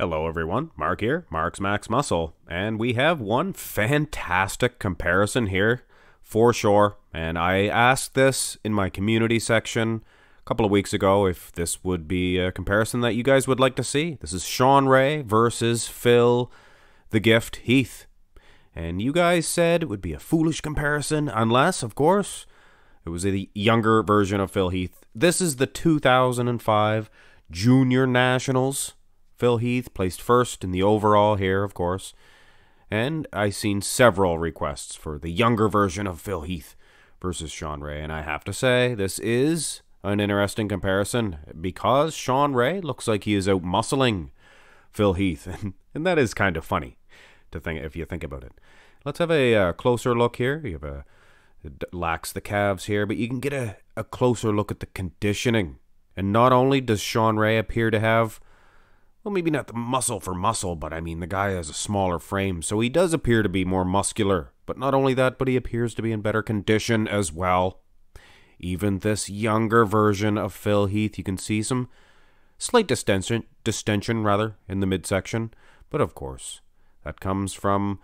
Hello, everyone. Mark here, Mark's Max Muscle, and we have one fantastic comparison here for sure. And I asked this in my community section a couple of weeks ago if this would be a comparison that you guys would like to see. This is Sean Ray versus Phil the Gift Heath. And you guys said it would be a foolish comparison, unless, of course, it was the younger version of Phil Heath. This is the 2005 Junior Nationals Phil Heath placed first in the overall here, of course. And I have seen several requests for the younger version of Phil Heath versus Sean Ray, and I have to say this is an interesting comparison because Sean Ray looks like he is out muscling Phil Heath, and, and that is kind of funny to think if you think about it. Let's have a uh, closer look here. You have a lacks the calves here, but you can get a, a closer look at the conditioning. And not only does Sean Ray appear to have well, maybe not the muscle for muscle, but I mean, the guy has a smaller frame, so he does appear to be more muscular. But not only that, but he appears to be in better condition as well. Even this younger version of Phil Heath, you can see some slight distension, distension rather, in the midsection. But of course, that comes from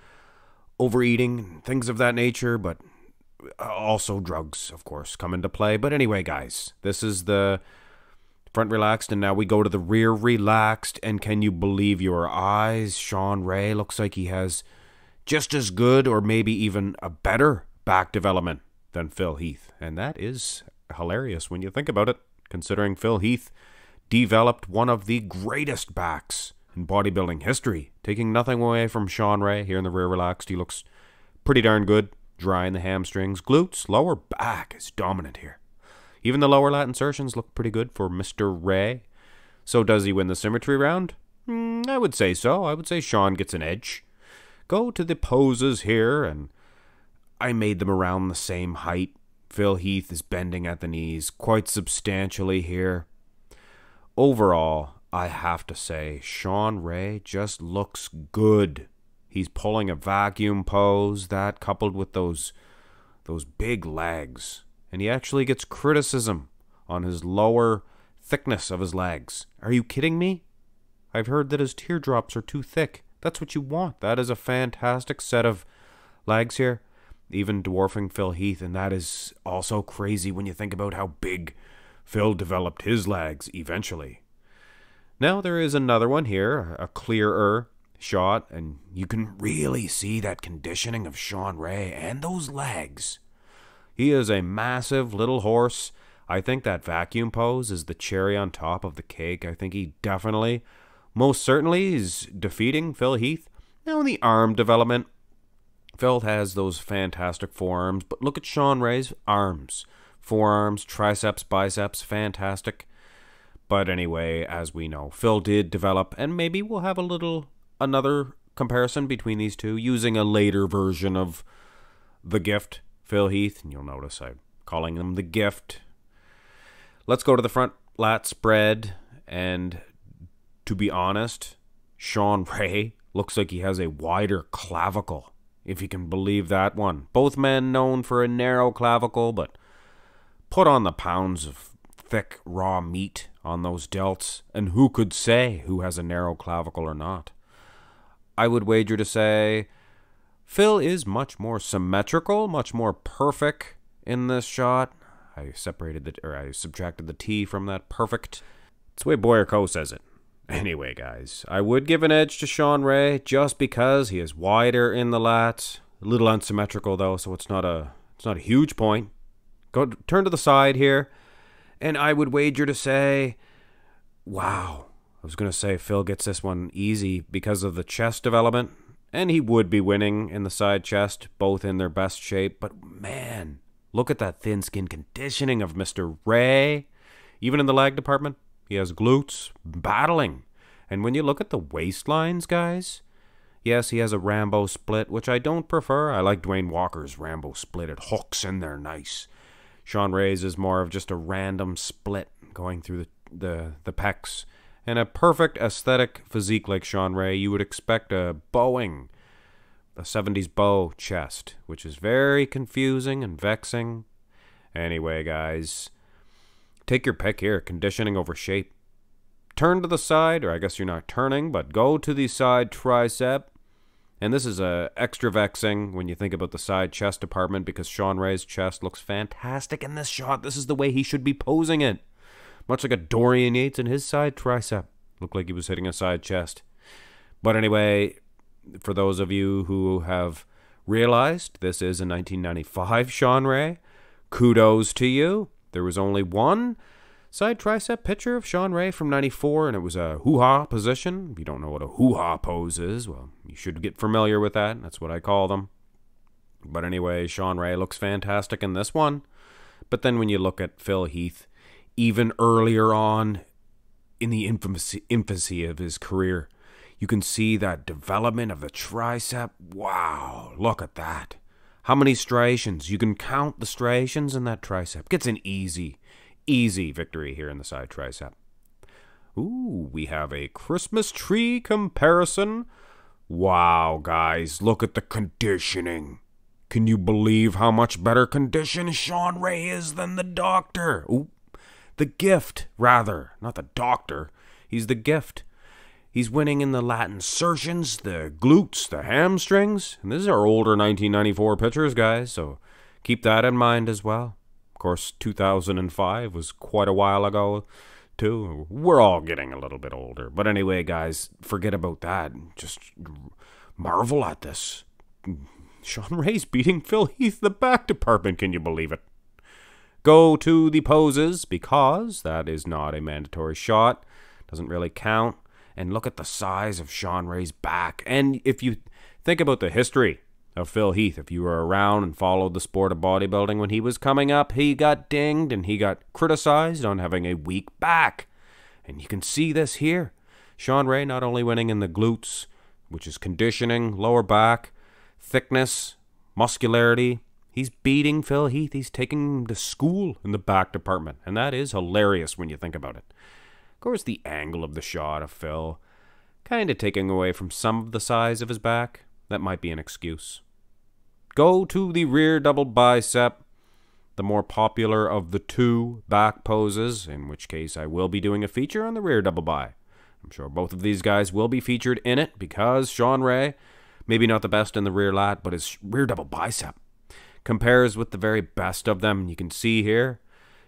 overeating and things of that nature, but also drugs, of course, come into play. But anyway, guys, this is the front relaxed, and now we go to the rear relaxed. And can you believe your eyes? Sean Ray looks like he has just as good, or maybe even a better, back development than Phil Heath. And that is hilarious when you think about it, considering Phil Heath developed one of the greatest backs in bodybuilding history. Taking nothing away from Sean Ray here in the rear relaxed, he looks pretty darn good. Dry in the hamstrings, glutes, lower back is dominant here. Even the lower lat insertions look pretty good for Mr. Ray. So does he win the symmetry round? Mm, I would say so. I would say Sean gets an edge. Go to the poses here, and I made them around the same height. Phil Heath is bending at the knees quite substantially here. Overall, I have to say, Sean Ray just looks good. He's pulling a vacuum pose that coupled with those those big legs and he actually gets criticism on his lower thickness of his legs. Are you kidding me? I've heard that his teardrops are too thick. That's what you want. That is a fantastic set of legs here, even dwarfing Phil Heath, and that is also crazy when you think about how big Phil developed his legs eventually. Now there is another one here, a clearer shot, and you can really see that conditioning of Sean Ray and those legs. He is a massive little horse. I think that vacuum pose is the cherry on top of the cake. I think he definitely, most certainly, is defeating Phil Heath. Now, in the arm development, Phil has those fantastic forearms, but look at Sean Ray's arms. Forearms, triceps, biceps, fantastic. But anyway, as we know, Phil did develop, and maybe we'll have a little another comparison between these two using a later version of the gift Phil Heath, and you'll notice I'm calling them the gift. Let's go to the front lat spread, and to be honest, Sean Ray looks like he has a wider clavicle, if you can believe that one. Both men known for a narrow clavicle, but put on the pounds of thick raw meat on those delts, and who could say who has a narrow clavicle or not? I would wager to say Phil is much more symmetrical, much more perfect in this shot. I separated the, or I subtracted the T from that perfect. It's the way Boyer says it. Anyway, guys, I would give an edge to Sean Ray just because he is wider in the lat. A little unsymmetrical though, so it's not a it's not a huge point. Go turn to the side here, and I would wager to say, wow. I was gonna say Phil gets this one easy because of the chest development, and he would be winning in the side chest, both in their best shape. But man, look at that thin skin conditioning of Mr. Ray. Even in the leg department, he has glutes battling. And when you look at the waistlines, guys, yes, he has a Rambo split, which I don't prefer. I like Dwayne Walker's Rambo split. It hooks in there nice. Sean Ray's is more of just a random split going through the, the, the pecs. In a perfect aesthetic physique like Sean Ray, you would expect a Boeing, a 70s bow chest, which is very confusing and vexing. Anyway, guys, take your pick here conditioning over shape. Turn to the side, or I guess you're not turning, but go to the side tricep. And this is uh, extra vexing when you think about the side chest department because Sean Ray's chest looks fantastic in this shot. This is the way he should be posing it much like a Dorian Yates in his side tricep. Looked like he was hitting a side chest. But anyway, for those of you who have realized this is a 1995 Sean Ray, kudos to you. There was only one side tricep picture of Sean Ray from 94, and it was a hoo ha position. If you don't know what a hoo ha pose is, well, you should get familiar with that. That's what I call them. But anyway, Sean Ray looks fantastic in this one. But then when you look at Phil Heath, even earlier on in the infancy, infancy of his career. You can see that development of the tricep. Wow, look at that. How many striations? You can count the striations in that tricep. Gets an easy, easy victory here in the side tricep. Ooh, we have a Christmas tree comparison. Wow, guys, look at the conditioning. Can you believe how much better conditioned Sean Ray is than the doctor? Ooh, the gift, rather, not the doctor. He's the gift. He's winning in the Latin surgeons, the glutes, the hamstrings. And this is our older 1994 pitchers, guys, so keep that in mind as well. Of course, 2005 was quite a while ago, too. We're all getting a little bit older. But anyway, guys, forget about that. Just marvel at this. Sean Ray's beating Phil Heath the back department, can you believe it? go to the poses because that is not a mandatory shot. Doesn't really count. And look at the size of Sean Ray's back. And if you think about the history of Phil Heath, if you were around and followed the sport of bodybuilding when he was coming up, he got dinged and he got criticized on having a weak back. And you can see this here. Sean Ray not only winning in the glutes, which is conditioning, lower back, thickness, muscularity, He's beating Phil Heath. He's taking him to school in the back department. And that is hilarious when you think about it. Of course, the angle of the shot of Phil, kind of taking away from some of the size of his back, that might be an excuse. Go to the rear double bicep, the more popular of the two back poses, in which case I will be doing a feature on the rear double bi. I'm sure both of these guys will be featured in it because Sean Ray, maybe not the best in the rear lat, but his rear double bicep compares with the very best of them. And you can see here,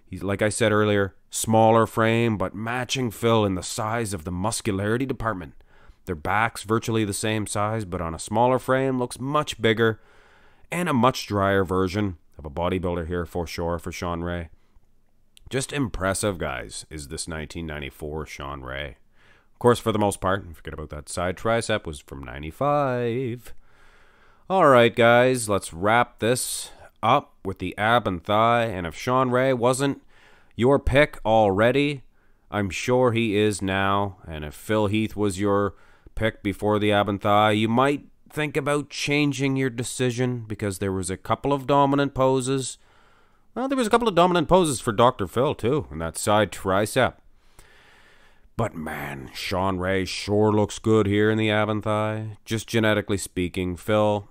he's like I said earlier, smaller frame, but matching Phil in the size of the muscularity department. Their backs virtually the same size, but on a smaller frame, looks much bigger and a much drier version of a bodybuilder here for sure for Sean Ray. Just impressive, guys, is this 1994 Sean Ray. Of course, for the most part, forget about that side tricep was from 95. Alright, guys, let's wrap this up with the ab and thigh. And if Sean Ray wasn't your pick already, I'm sure he is now. And if Phil Heath was your pick before the ab and thigh, you might think about changing your decision because there was a couple of dominant poses. Well, there was a couple of dominant poses for Dr. Phil, too, and that side tricep. But man, Sean Ray sure looks good here in the ab and thigh. Just genetically speaking, Phil,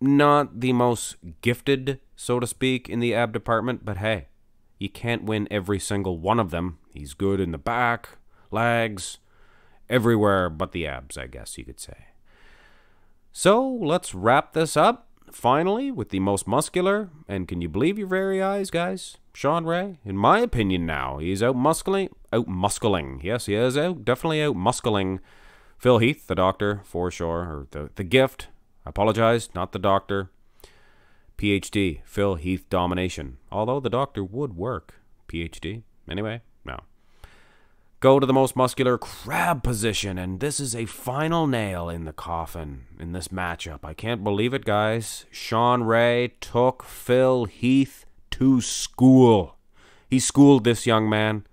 not the most gifted, so to speak, in the ab department, but hey, you can't win every single one of them. He's good in the back, legs, everywhere but the abs, I guess you could say. So let's wrap this up finally with the most muscular, and can you believe your very eyes, guys? Sean Ray, in my opinion now, he's out muscling, out muscling. Yes, he is out, definitely out muscling Phil Heath, the doctor, for sure, or the, the gift, apologize, apologized, not the doctor. PhD, Phil Heath domination. Although the doctor would work. PhD. Anyway, no. Go to the most muscular crab position, and this is a final nail in the coffin in this matchup. I can't believe it, guys. Sean Ray took Phil Heath to school. He schooled this young man.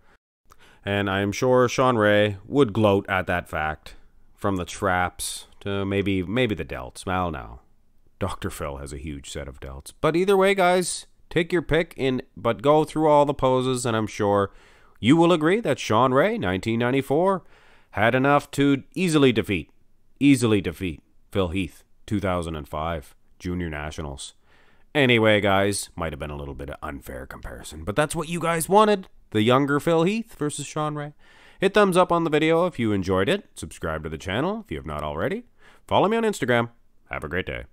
And I am sure Sean Ray would gloat at that fact from the traps uh, maybe maybe the delts. Well now, Dr. Phil has a huge set of delts. But either way, guys, take your pick and but go through all the poses, and I'm sure you will agree that Sean Ray, 1994, had enough to easily defeat, easily defeat Phil Heath, 2005, Junior Nationals. Anyway, guys, might have been a little bit of unfair comparison, but that's what you guys wanted. The younger Phil Heath versus Sean Ray. Hit thumbs up on the video if you enjoyed it. Subscribe to the channel if you have not already. Follow me on Instagram. Have a great day.